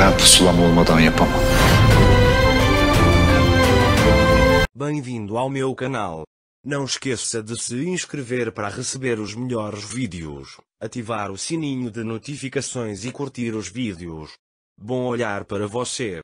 Ben pusulam olmadan yapamam. Bem-vindo ao meu canal. Não esqueça de se inscrever para receber os melhores vídeos, ativar o sininho de notificações e curtir os vídeos. Bom olhar para você.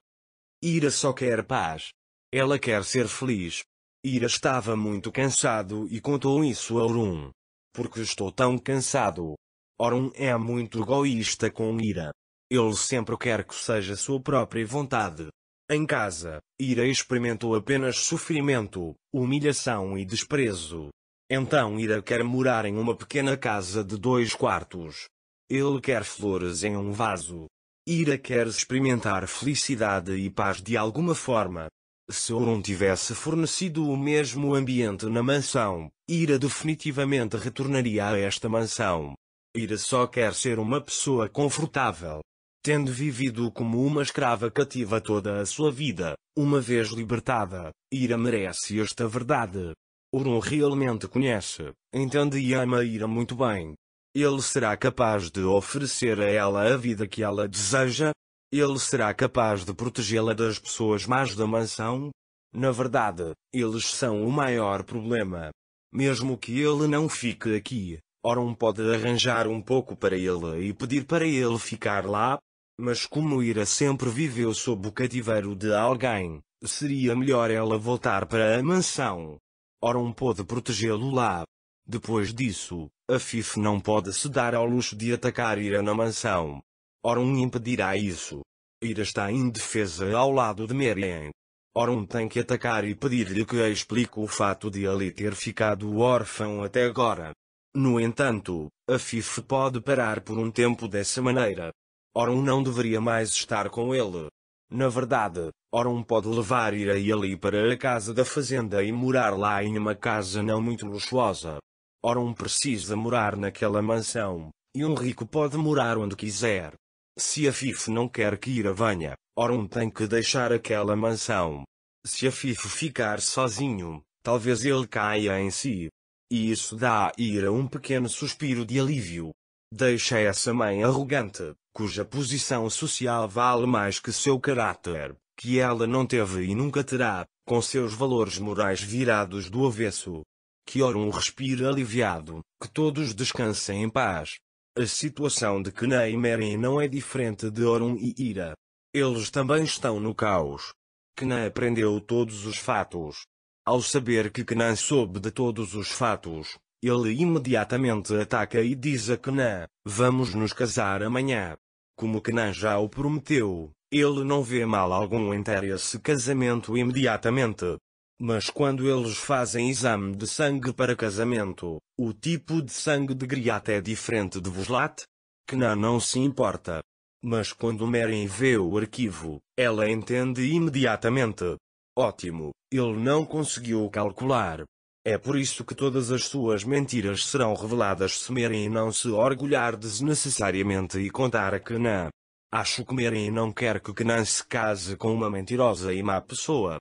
Ira só quer paz. Ela quer ser feliz. Ira estava muito cansado e contou isso a Orun. Porque estou tão cansado. Orun é muito egoísta com Ira. Ele sempre quer que seja sua própria vontade. Em casa, Ira experimentou apenas sofrimento, humilhação e desprezo. Então Ira quer morar em uma pequena casa de dois quartos. Ele quer flores em um vaso. Ira quer experimentar felicidade e paz de alguma forma. Se Orun tivesse fornecido o mesmo ambiente na mansão, Ira definitivamente retornaria a esta mansão. Ira só quer ser uma pessoa confortável tendo vivido como uma escrava cativa toda a sua vida, uma vez libertada, Ira merece esta verdade. Orun realmente conhece, entende e ama Ira muito bem. Ele será capaz de oferecer a ela a vida que ela deseja? Ele será capaz de protegê-la das pessoas más da mansão? Na verdade, eles são o maior problema. Mesmo que ele não fique aqui, Orun pode arranjar um pouco para ele e pedir para ele ficar lá, mas como Ira sempre viveu sob o cativeiro de alguém, seria melhor ela voltar para a mansão. Oron pôde protegê-lo lá. Depois disso, a Fif não pode se dar ao luxo de atacar Ira na mansão. Oron impedirá isso. Ira está indefesa ao lado de Merien. Oron tem que atacar e pedir-lhe que explique o fato de ali ter ficado órfão até agora. No entanto, a FIF pode parar por um tempo dessa maneira. Orum não deveria mais estar com ele. Na verdade, Orum pode levar Ira e ali para a casa da fazenda e morar lá em uma casa não muito luxuosa. Orum precisa morar naquela mansão, e um rico pode morar onde quiser. Se a FIF não quer que Ira venha, Orum tem que deixar aquela mansão. Se a FIF ficar sozinho, talvez ele caia em si. E isso dá a Ira um pequeno suspiro de alívio. Deixa essa mãe arrogante, cuja posição social vale mais que seu caráter, que ela não teve e nunca terá, com seus valores morais virados do avesso. Que Orum respire aliviado, que todos descansem em paz. A situação de Kena e Merin não é diferente de Orun e Ira. Eles também estão no caos. Kena aprendeu todos os fatos. Ao saber que Kenan soube de todos os fatos, ele imediatamente ataca e diz a Kenan, vamos nos casar amanhã. Como Kenan já o prometeu, ele não vê mal algum em ter esse casamento imediatamente. Mas quando eles fazem exame de sangue para casamento, o tipo de sangue de Griat é diferente de Voslat? Kenan não se importa. Mas quando Meren vê o arquivo, ela entende imediatamente. Ótimo, ele não conseguiu calcular, é por isso que todas as suas mentiras serão reveladas se merem e não se orgulhar desnecessariamente e contar a Canaã. Acho que Merem não quer que Canaã se case com uma mentirosa e má pessoa.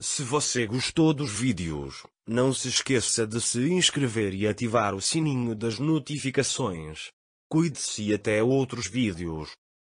Se você gostou dos vídeos, não se esqueça de se inscrever e ativar o sininho das notificações. Cuide-se e até outros vídeos.